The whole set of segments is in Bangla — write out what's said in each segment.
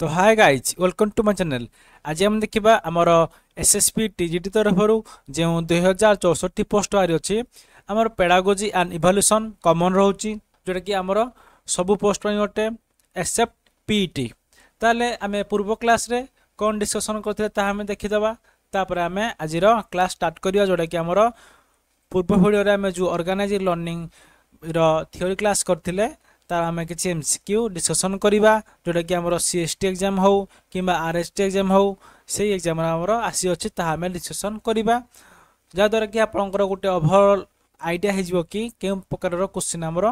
তো hi guys welcome to my channel ଆଜି ଆମେ ଦେଖିବା ଆମର S S P T G T ତରଫରୁ ଯେଉଁ ଦୁଇହଜାର ଚଉଷଠି ପୋଷ୍ଟ ଆହୁରି ଅଛି ଆମର ପେଡ଼ାଗୋଜି ଆଣ୍ଡ ଇଭାଲ୍ୟୁସନ୍ କମନ୍ ରହୁଛି ଯେଉଁଟାକି ଆମର ସବୁ ପୋଷ୍ଟ ପାଇଁ ଗୋଟେ ଏକ୍ସେପ୍ଟ ପି ଟି ତାହେଲେ ଆମେ ପୂର୍ବ କ୍ଲାସ୍ରେ କ'ଣ ଡିସ୍କସନ୍ କରିଥିଲେ ତାହା ଆମେ ଦେଖିଦେବା ତାପରେ ଆମେ ଆଜିର କ୍ଲାସ୍ ଷ୍ଟାର୍ଟ କରିବା ଯେଉଁଟାକି ଆମର ପୂର୍ବ ଭିଡ଼ିଓରେ ଆମେ ଯେଉଁ ଅର୍ଗାନାଇଜିଂ ଲର୍ଣ୍ଣିଂର ଥିଓରି କ୍ଲାସ୍ କରିଥିଲେ ତାର ଆମେ କିଛି ଏମ୍ ସି କ୍ୟୁ ଡିସ୍କସନ୍ କରିବା ଯେଉଁଟାକି ଆମର ସି ଏସ୍ ଟି ଏକ୍ଜାମ୍ ହେଉ କିମ୍ବା ଆର୍ ଏସ୍ ଟି ଏକ୍ଜାମ୍ ହେଉ ସେଇ ଏକ୍ଜାମ୍ରେ ଆମର ଆସିଅଛି ତାହା ଆମେ ଡିସ୍କସନ୍ କରିବା ଯାହାଦ୍ୱାରା କି ଆପଣଙ୍କର ଗୋଟେ ଓଭରଅଲ୍ ଆଇଡ଼ିଆ ହେଇଯିବ କି କେଉଁ ପ୍ରକାରର କୋଶ୍ଚିନ୍ ଆମର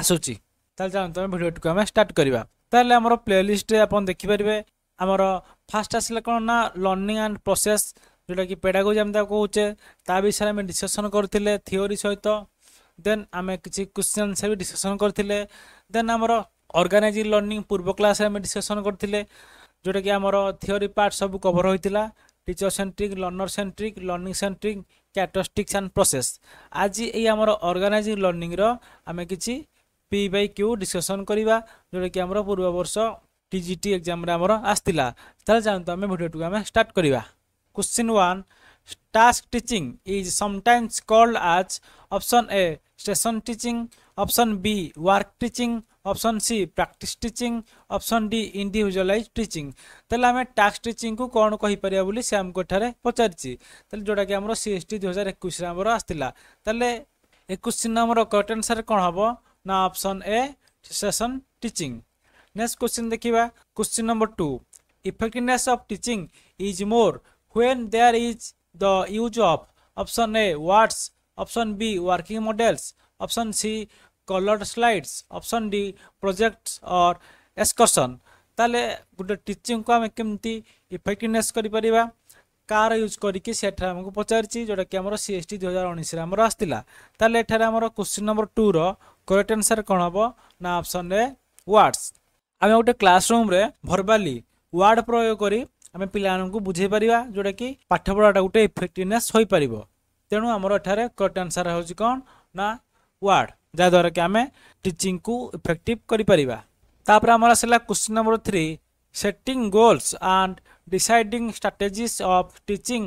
ଆସୁଛି ତାହେଲେ ଜାଣନ୍ତୁ ଆମେ ଭିଡ଼ିଓଟିକୁ ଆମେ ଷ୍ଟାର୍ଟ କରିବା ତାହେଲେ ଆମର ପ୍ଲେଲିଷ୍ଟରେ ଆପଣ ଦେଖିପାରିବେ ଆମର ଫାର୍ଷ୍ଟ ଆସିଲେ କ'ଣ ନା ଲର୍ଣ୍ଣିଂ ଆଣ୍ଡ ପ୍ରୋସେସ୍ ଯେଉଁଟାକି ପେଡ଼ାଗୋଜି ଆମେ ତାକୁ କହୁଛେ ତା ବିଷୟରେ ଆମେ ଡିସ୍କସନ୍ କରିଥିଲେ ଥିଓରି ସହିତ ଦେନ୍ ଆମେ କିଛି କ୍ୱେଶ୍ଚନ୍ ସେ ବି ଡିସ୍କସନ୍ କରିଥିଲେ ଦେନ୍ ଆମର ଅର୍ଗାନାଇଜିଂ ଲର୍ଣ୍ଣିଂ ପୂର୍ବ କ୍ଲାସ୍ରେ ଆମେ ଡିସ୍କସନ୍ କରିଥିଲେ ଯେଉଁଟାକି ଆମର ଥିଓରି ପାର୍ଟ ସବୁ କଭର୍ ହୋଇଥିଲା teacher centric learner centric learning centric characteristics and process ଆଜି ଏଇ ଆମର ଅର୍ଗାନାଇଜିଂ ଲର୍ଣ୍ଣିଂର ଆମେ କିଛି ପି ବାଇ କ୍ୟୁ ଡିସ୍କସନ୍ କରିବା ଯେଉଁଟାକି ଆମର ପୂର୍ବବର୍ଷ ଟି ଜି ଟି ଏକ୍ଜାମ୍ରେ ଆମର ଆସିଥିଲା ତାହେଲେ ଯାଆନ୍ତୁ ଆମେ ଭିଡ଼ିଓଟିକୁ ଆମେ ଷ୍ଟାର୍ଟ କରିବା question one task teaching is sometimes called as option A station teaching option B work teaching option C practice teaching option D individualize teaching तेल आम टास्क टीचिंग को कौन कहीपर बोली से आमको पचारि जोटा कि आम सी एस टी दुई हजार एक आमर आसला एक नंबर करेक्ट आंसर कौन हम ना option A session teaching next question देखा question number two effectiveness of teaching is more when there is the use of option A words option B working models option C coloured slides option D project or এসকশন তালে গুটা টিচিং কো আমি কিমতি এফেক্টিনেস করি পারিবা কার ইউজ করি কি seta আমগো পচারছি জোড়া ক্যামেরা সিএসটি 2019 রা আমরা আসтила তালে এঠার আমরো কোশ্চেন নাম্বার 2 র কারেক্ট আনসার কোন হব না অপশন এ ওয়ার্ডস আমি উটা ক্লাসরুম রে ভার্বালি ওয়ার্ড প্রয়োগ করি আমি পিলানন কো বুঝাই পারিবা জোড়া কি পাঠ পড়াটা উটে এফেক্টিনেস হই পারিব ତେଣୁ ଆମର ଏଠାରେ କରେକ୍ଟ ଆନ୍ସର୍ ହେଉଛି କ'ଣ ନା ୱାର୍ଡ଼ ଯାହାଦ୍ୱାରା କି ଆମେ ଟିଚିଂକୁ ଇଫେକ୍ଟିଭ୍ କରିପାରିବା ତାପରେ ଆମର ଆସିଲା question number three setting goals and deciding strategies of teaching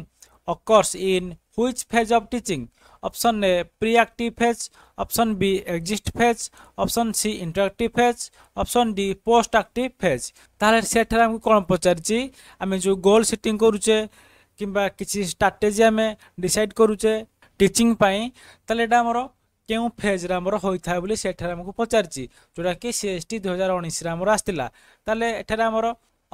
occurs in which phase of teaching option A pre active phase option B exist phase option C interactive phase option D post active phase তাহলে সেঠার আমি কোণ পচারিছি আমি যে গোল সেটিং করুছে কিংবা কিছু স্ট্রাটেজি আমি ডিসাইড করুছে টিচিং পাই তাহলে এটা আমার কেউ ফেজরে আমার হয়ে বলে সেঠার আমি পচারছি যেটা কি সি এস টি দুই হাজার উনিশে আমার আসছিলা তাহলে এখানে আমার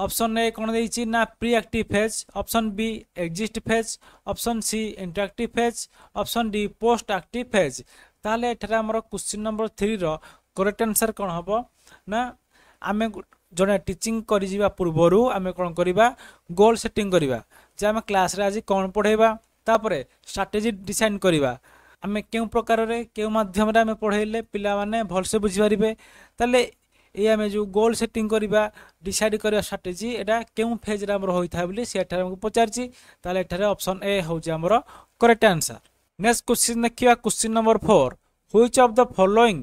অপশন এ কোণ দিয়েছি না pre active phase option B exist phase option C interactive phase option D post active phase তাহলে এখানে আমার কোশ্চিন নম্বর থ্রির করেক্ট আনসার কোণ হব না আমি জনে ଟିଚିଂ କରିଯିବା ପୂର୍ବରୁ ଆମେ କ'ଣ କରିବା ଗୋଲ୍ ସେଟିଂ କରିବା যে ଆମେ କ୍ଲାସ୍ରେ ଆଜି କ'ଣ ପଢ଼େଇବା ତାପରେ ଷ୍ଟ୍ରାଟେଜି ଡିସାଇନ୍ କରିବା ଆମେ କେଉଁ ପ୍ରକାରରେ କେଉଁ ମାଧ୍ୟମରେ ଆମେ ପଢ଼େଇଲେ ପିଲାମାନେ ଭଲସେ ବୁଝିପାରିବେ ତାହେଲେ ଏଇ ଆମେ ଯେଉଁ ଗୋଲ୍ ସେଟିଂ କରିବା ଡିସାଇଡ଼୍ କରିବା ଷ୍ଟ୍ରାଟେଜି ଏଇଟା କେଉଁ ଫେଜ୍ରେ ଆମର ହୋଇଥାଏ ବୋଲି ସେ ଏଠାରେ ଆମକୁ ପଚାରିଛି ତାହେଲେ ଏଠାରେ ଅପସନ୍ ଏ ହେଉଛି ଆମର କରେକ୍ଟ ଆନ୍ସର୍ ନେକ୍ସଟ କ୍ୱେଶ୍ଚିନ୍ ଦେଖିବା question number four which of the following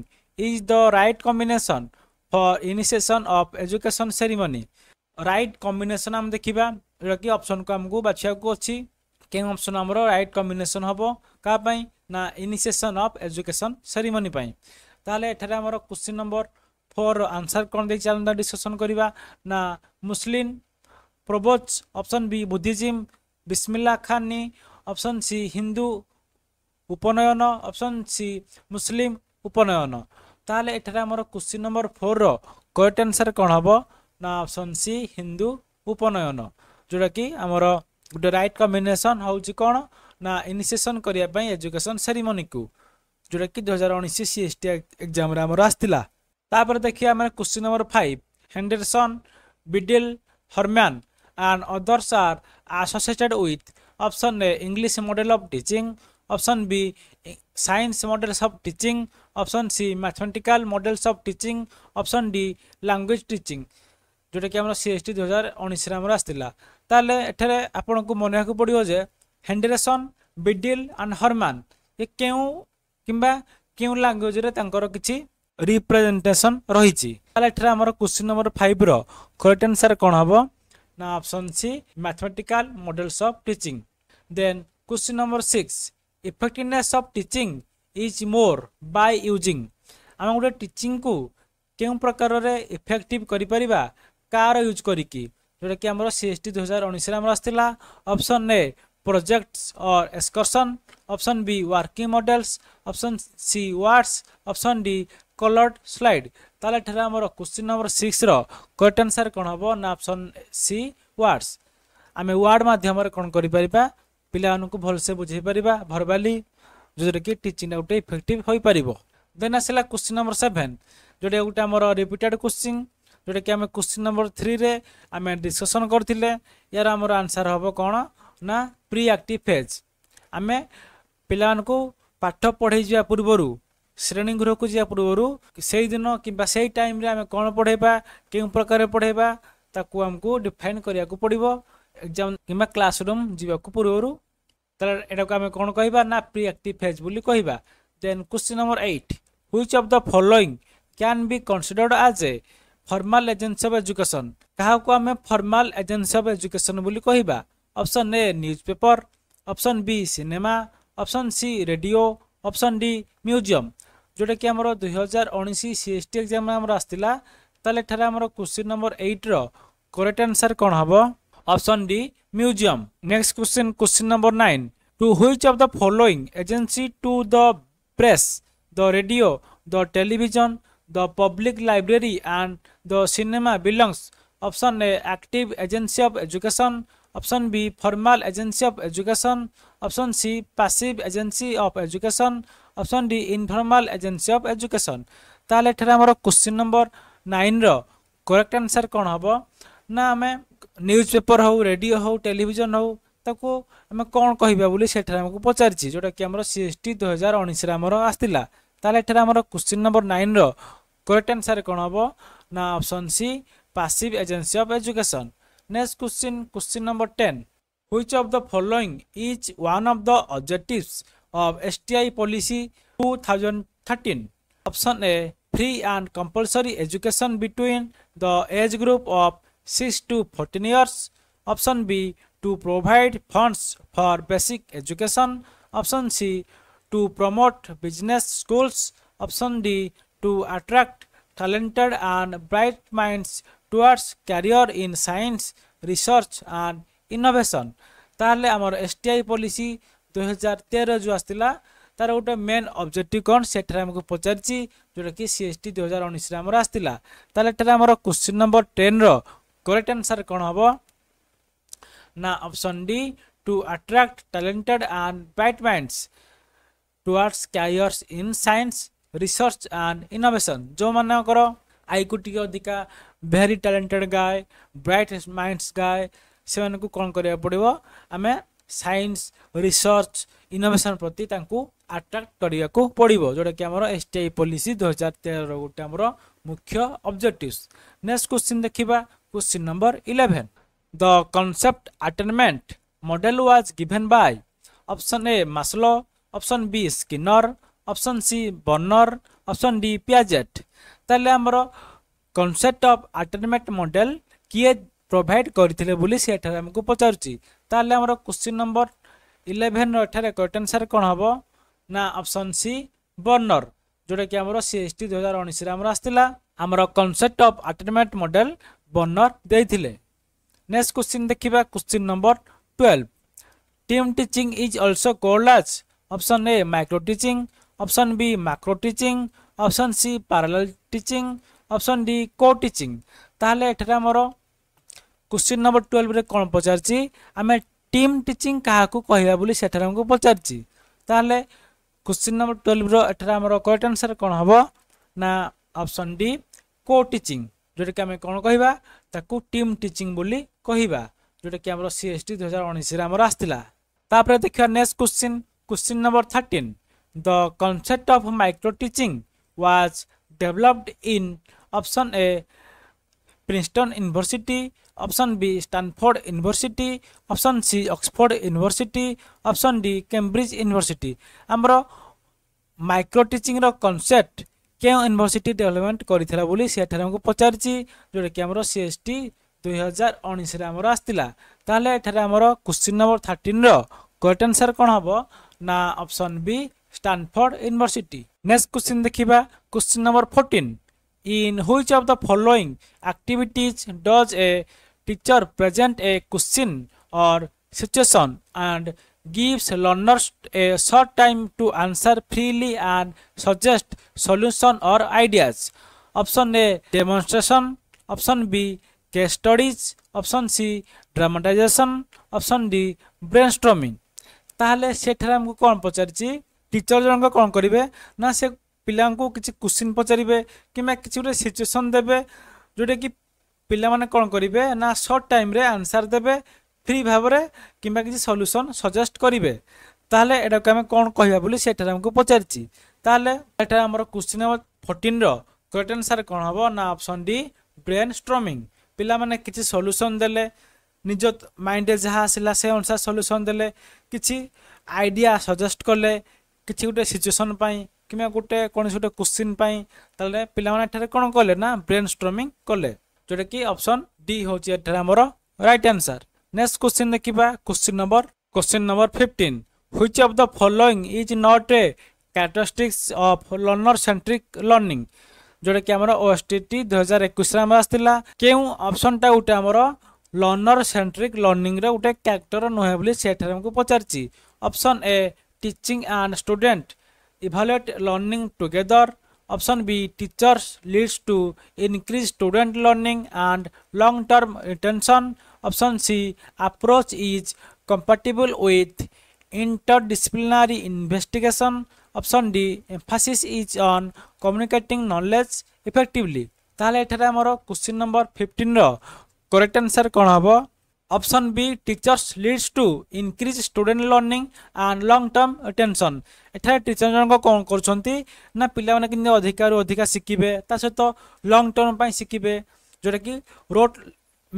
is the right combination for initiation of education ceremony right combination আমি দেখা ଯେଉଁଟାକି ଅପସନ୍କୁ ଆମକୁ ବାଛିବାକୁ ଅଛି କେଉଁ ଅପସନ୍ ଆମର ରାଇଟ୍ କମ୍ବିନେସନ୍ ହେବ କାହା ପାଇଁ ନା ଇନିସିଏସନ୍ ଅଫ୍ ଏଜୁକେସନ୍ ସେରିମନି ପାଇଁ ତାହେଲେ ଏଠାରେ ଆମର କ୍ୱେଶ୍ଚିନ୍ ନମ୍ବର ଫୋର୍ର ଆନ୍ସର୍ କ'ଣ ଦେଇଛି ଆମେ ଡିସ୍କସନ୍ କରିବା ନା ମୁସଲିନ୍ ପ୍ରୋବୋଜ୍ ଅପସନ୍ ବି ବୁଦ୍ଧିଜିମ୍ ବିସ୍ମିଲ୍ଲା ଖାନି option C Hindu upanayana option C Muslim upanayana ତାହେଲେ ଏଠାରେ ଆମର କ୍ୱେଶ୍ଚିନ୍ ନମ୍ବର ଫୋର୍ର କରେକ୍ଟ ଆନ୍ସର୍ କ'ଣ ହେବ ନା ଅପସନ୍ ସି ହିନ୍ଦୁ ଉପନୟନ ଯେଉଁଟାକି ଆମର ଗୋଟେ ରାଇଟ୍ କମ୍ବିନେସନ୍ ହେଉଛି କ'ଣ ନା ଇନିସିଏସନ୍ କରିବା ପାଇଁ ଏଜୁକେସନ୍ ସେରିମୋନିକୁ ଯେଉଁଟାକି ଦୁଇ ହଜାର ଉଣେଇଶ ସି ଏସ୍ ଟି ଏକ୍ଜାମ୍ରେ ଆମର ଆସିଥିଲା ତାପରେ ଦେଖିବା ଆମର question number five Henderson Biddle Herman and others are associated with option A English model of teaching option B science models of teaching option C mathematical models of teaching option D language teaching ଯେଉଁଟାକି ଆମର ସି ଏସ୍ ଟି ଦୁଇହଜାର ଉଣେଇଶରେ ଆମର ଆସିଥିଲା ତାହେଲେ ଏଠାରେ ଆପଣଙ୍କୁ ମନେ ରଖିବାକୁ ପଡ଼ିବ ଯେ ହେଣ୍ଡରେସନ୍ ବିଡିଲ୍ ଆଣ୍ଡ ହର୍ମାନ୍ ଏ କେଉଁ କିମ୍ବା କେଉଁ ଲାଙ୍ଗୁଏଜ୍ରେ ତାଙ୍କର କିଛି ରିପ୍ରେଜେଣ୍ଟେସନ୍ ରହିଛି ତାହେଲେ ଏଠାରେ ଆମର କ୍ୱେଶ୍ଚିନ୍ ନମ୍ବର ଫାଇଭ୍ର କରେକ୍ଟ ଆନ୍ସାର୍ କ'ଣ ହେବ ନା option C mathematical models of teaching then question number six effectiveness of teaching is more by using ଆମେ ଗୋଟେ ଟିଚିଂକୁ କେଉଁ ପ୍ରକାରରେ ଇଫେକ୍ଟିଭ୍ କରିପାରିବା କାର ୟୁଜ୍ କରିକି ଯେଉଁଟାକି ଆମର ସି ଏସ୍ ଟି ଦୁଇ ହଜାର ଉଣେଇଶରେ ଆମର ଆସିଥିଲା option A projects or excursion option B working models option C words option D coloured slide ତାହେଲେ ଏଠାରେ ଆମର କ୍ୱେଶ୍ଚିନ୍ ନମ୍ବର ସିକ୍ସର କରେକ୍ଟ ଆନ୍ସର୍ କ'ଣ ହେବ ନା ଅପସନ୍ ସି ୱାର୍ଡସ୍ ଆମେ ୱାର୍ଡ଼ ମାଧ୍ୟମରେ କ'ଣ କରିପାରିବା ପିଲାମାନଙ୍କୁ ଭଲସେ ବୁଝେଇ ପାରିବା ଭରବାଲି ଯେଉଁଟାକି ଟିଚିଂଟା ଗୋଟେ ଇଫେକ୍ଟିଭ୍ ହୋଇପାରିବ ଦେନ୍ ଆସିଲା କ୍ୱେଶ୍ଚିନ୍ ନମ୍ବର ସେଭେନ୍ ଯେଉଁଟା ଗୋଟେ ଆମର ରିପିଟେଡ୍ କ୍ୱେଶ୍ଚିନ୍ ଯେଉଁଟାକି ଆମେ କ୍ୱେଶ୍ଚିନ୍ ନମ୍ବର ଥ୍ରୀରେ ଆମେ ଡିସ୍କସନ୍ କରିଥିଲେ ୟାର ଆମର ଆନ୍ସର୍ ହେବ କ'ଣ ନା ପ୍ରି ଆକ୍ଟିଭ୍ ଫେଜ୍ ଆମେ ପିଲାମାନଙ୍କୁ ପାଠ ପଢ଼େଇଯିବା ପୂର୍ବରୁ ଶ୍ରେଣୀ ଗୃହକୁ ଯିବା ପୂର୍ବରୁ ସେଇଦିନ କିମ୍ବା ସେଇ ଟାଇମ୍ରେ ଆମେ କ'ଣ ପଢ଼େଇବା କେଉଁ ପ୍ରକାର ପଢ଼େଇବା ତାକୁ ଆମକୁ ଡିଫାଇନ୍ କରିବାକୁ ପଡ଼ିବ ଏକ୍ଜାମ୍ କିମ୍ବା କ୍ଲାସ୍ ରୁମ୍ ଯିବାକୁ ପୂର୍ବରୁ ତାହେଲେ ଏଟାକୁ ଆମେ କ'ଣ କହିବା ନା ପ୍ରି ଆକ୍ଟିଭ୍ ଫେଜ୍ ବୋଲି କହିବା then question number eight which of the following can be considered as a formal agency of education কাহকু আমি ফর্মাল এজেন্সি অফ এজুকেশন বলে কহবা option A newspaper option B cinema option C radio option D museum ଯେଉଁଟାକି ଆମର ଦୁଇ ହଜାର ଉଣେଇଶ ସି ଏସ୍ ଟି ଏକ୍ଜାମ୍ରେ ଆମର ଆସିଥିଲା ତାହେଲେ ଏଠାରେ ଆମର କ୍ୱେଶ୍ଚିନ୍ ନମ୍ବର ଏଇଟ୍ର କରେକ୍ଟ ଆନ୍ସର୍ କ'ଣ ହେବ option D museum next question question number nine to which of the following agency to the press the radio the television the public library and the cinema belongs option a active agency of education option b formal agency of education option c passive agency of education option d informal agency of education তাহলে এখানে আমার কোশ্চিন নম্বর নাইন র করেক্ট আনসার কোণ হব না আমি নিউজ পেপর হো রেডিও হো টেলিভিশন হো ତାକୁ ଆମେ କ'ଣ କହିବା ବୋଲି ସେଠାରେ ଆମକୁ ପଚାରିଛି ଯେଉଁଟାକି ଆମର ସି ଏସ୍ ଟି ଦୁଇହଜାର ଉଣେଇଶରେ ଆମର ଆସିଥିଲା ତାହେଲେ ଏଠାରେ ଆମର କୋଶ୍ଚିନ୍ ନମ୍ବର ନାଇନର करेक्ट आंसर कौन हम ना option C passive agency of education next question question number ten which of the following is one of the objectives of STI policy 2013 option A free and compulsory education between the age group of 6 to 14 years option B to provide funds for basic education option C to promote business schools option D to attract talented and bright minds towards career in science, research and innovation. তাহলে আমার এসটিআই পলিসি দুই হাজার তের যে আসছিলা তার গোটে মেন অবজেক্টিভ কোণ সেটার আমাকে পচারিছি যেটাকি সিএসটি দুই হাজার উনিশে আমার আসছিলা তাহলে এটার আমার কোশ্চিন নম্বর টেনর করেক্ট আনসার কোণ হব না option D to attract talented and bright minds towards careers in science research and innovation जो मानकर आईकू टी अधिका भेरी टैलेंटेड गाय ब्राइट माइंडस गाय से मानक कौन करा पड़ो आम सैंस रिसर्च इनोवेशन प्रति आट्राक्ट करा पड़ो जोटा कि आम एस टी आई पॉलिसी दुई हजार तेर गोटे आम मुख्य ऑब्जेक्टिव्स नेक्स्ट क्वेश्चन देखा question number eleven the concept attainment model was given by option A Maslow option B Skinner option C Bruner option D Piaget তাহলে আমার কনসেপ্ট অফ আল্টরনেট মডেল কিয়ে প্রোভাইড করে বলে সেঠারে আমি পচারুচি তাহলে আমার কোশ্চিন নম্বর ইলেভেন এখানে করেক্ট আনসার কোণ হব না অপশন সি বর্নর जोटा कि आम सी एस टी दुई हजार उन्नीस आसला आमर concept of attainment model Bruner देते नेक्स्ट क्वेश्चन देखा question number twelve team teaching is also called as option A micro teaching option B macro teaching option C parallel teaching option D co teaching তাহলে এখানে আমার কোশ্চিন নম্বর টুয়েলভরে কোণ পচারছি আমি টিম টিচিং কাহাকু কহিবা বলি সেখানে আমাকে পচারছি তাহলে কোশ্চিন নম্বর টুয়েলভর এখানে আমার করেক্ট আনসার কোণ হব না অপশন ডি কো টিচিং ଯେଉଁଟାକି ଆମେ କ'ଣ କହିବା ତାକୁ ଟିମ୍ ଟିଚିଂ ବୋଲି କହିବା ଯେଉଁଟାକି ଆମର ସି ଏସ୍ ଟି ଦୁଇହଜାର ଉଣେଇଶରେ ଆମର ଆସିଥିଲା ତାପରେ ଦେଖିବା next question question number thirteen The concept of micro teaching was developed in option A Princeton University, option B Stanford University, option C Oxford University, option D Cambridge University. ଆମର ମାଇକ୍ରୋ ଟିଚିଂର କନସେପ୍ଟ କେଉଁ ୟୁନିଭର୍ସିଟି ଡେଭଲପମେଣ୍ଟ କରିଥିଲା ବୋଲି ସେଠାରେ ଆମକୁ ପଚାରିଛି ଯେଉଁଟାକି ଆମର ସି ଏସ୍ ଟି ଦୁଇହଜାର ଉଣେଇଶରେ ଆମର ଆସିଥିଲା ତାହେଲେ ଏଠାରେ ଆମର କ୍ୱେଶ୍ଚିନ୍ ନମ୍ବର ଥାର୍ଟିନ୍ର କରେକ୍ଟ ଆନ୍ସର୍ କ'ଣ ହେବ ନା option B Stanford university next question ଦେଖିବା question number fourteen in which of the following activities does a teacher present a question or situation and gives learners a short time to answer freely and suggest solution or ideas. Option A demonstration, option B case studies, option C dramatization, option D brainstorming. তাহলে সেখানে আমাকে কোন পচারিছি ଟିଚର ଜଣଙ୍କ କ'ଣ କରିବେ ନା ସେ ପିଲାଙ୍କୁ କିଛି କୋଶ୍ଚିନ୍ ପଚାରିବେ କିମ୍ବା କିଛି ଗୋଟେ ସିଚୁଏସନ୍ ଦେବେ ଯେଉଁଟାକି ପିଲାମାନେ କ'ଣ କରିବେ ନା ସର୍ଟ ଟାଇମ୍ରେ ଆନ୍ସାର୍ ଦେବେ ଫ୍ରି ଭାବରେ କିମ୍ବା କିଛି ସଲ୍ୟୁସନ୍ ସଜେଷ୍ଟ କରିବେ ତାହେଲେ ଏଟାକୁ ଆମେ କ'ଣ କହିବା ବୋଲି ସେଠାରେ ଆମକୁ ପଚାରିଛି ତାହେଲେ ଏଠାରେ ଆମର କୋଶ୍ଚିନ୍ ନମ୍ବର ଫୋର୍ଟିନ୍ର କରେକ୍ଟ ଆନ୍ସର୍ କ'ଣ ହେବ ନା ଅପସନ୍ ଡି ବ୍ରେନ୍ ଷ୍ଟ୍ରମିଂ ପିଲାମାନେ କିଛି ସଲ୍ୟୁସନ୍ ଦେଲେ ନିଜ ମାଇଣ୍ଡରେ ଯାହା ଆସିଲା ସେ ଅନୁସାରେ ସଲ୍ୟୁସନ୍ ଦେଲେ କିଛି ଆଇଡ଼ିଆ ସଜେଷ୍ଟ କଲେ କିଛି ଗୋଟେ ସିଚୁଏସନ୍ ପାଇଁ କିମ୍ବା ଗୋଟେ କୌଣସି ଗୋଟେ କୋଶ୍ଚିନ୍ ପାଇଁ ତାହେଲେ ପିଲାମାନେ ଏଠାରେ କ'ଣ କଲେ ନା ବ୍ରେନ୍ ଷ୍ଟ୍ରମିଂ କଲେ ଯେଉଁଟାକି ଅପସନ୍ ଡି ହେଉଛି ଏଠାରେ ଆମର ରାଇଟ୍ ଆନ୍ସର୍ ନେକ୍ସଟ କୋଶ୍ଚିନ୍ ଦେଖିବା question number question number fifteen which of the following is not a characteristics of learner centric learning ଯେଉଁଟାକି ଆମର ଓ ଏସ୍ ଟି ଟି ଦୁଇ ହଜାର ଏକୋଇଶରେ ଆମର ଆସିଥିଲା କେଉଁ ଅପସନ୍ଟା ଗୋଟେ ଆମର ଲର୍ଣ୍ଣର ସେଣ୍ଟ୍ରିକ୍ ଲର୍ଣ୍ଣିଂର ଗୋଟେ କ୍ୟାରେକ୍ଟର ନୁହେଁ ବୋଲି ସେଠାରେ ଆମକୁ ପଚାରିଛି option A teaching and student evaluate learning together option b teachers leads to increased student learning and long term retention option c approach is compatible with interdisciplinary investigation option d emphasis is on communicating knowledge effectively তাহলে এখানে আমার কোশ্চিন নম্বর ফিফটিন র করেক্ট আনসার কোণ হব option b teachers leads to increase student learning and long term attention ଏଠାରେ ଟିଚର ଜଣକ କ'ଣ କରୁଛନ୍ତି ନା ପିଲାମାନେ କେମିତି ଅଧିକାରୁ ଅଧିକା ଶିଖିବେ ତା ସହିତ ଲଙ୍ଗ ଟର୍ମ ପାଇଁ ଶିଖିବେ ଯେଉଁଟାକି ରୋଟ